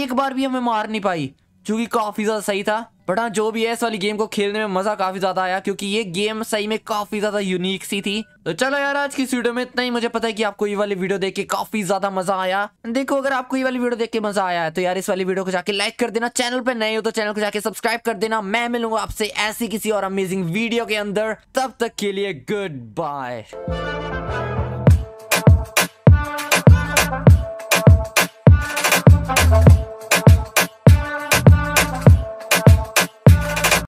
एक बार भी हमें मार नहीं पाई जो कि काफ़ी ज़्यादा सही था बट हाँ जो भी है इस वाली गेम को खेलने में मजा काफी ज्यादा आया क्योंकि ये गेम सही में काफी ज्यादा यूनिक सी थी तो चलो यार आज की इस वीडियो में इतना ही मुझे पता है कि आपको ये वाली वीडियो देख के काफी ज्यादा मजा आया देखो अगर आपको ये वाली वीडियो देख के मजा आया है तो यार इस वाली वीडियो को जाके लाइक कर देना चैनल पर नए हो तो चैनल को जाके सब्सक्राइब कर देना मैं मिलूंगा आपसे ऐसी किसी और अमेजिंग वीडियो के अंदर तब तक के लिए गुड बाय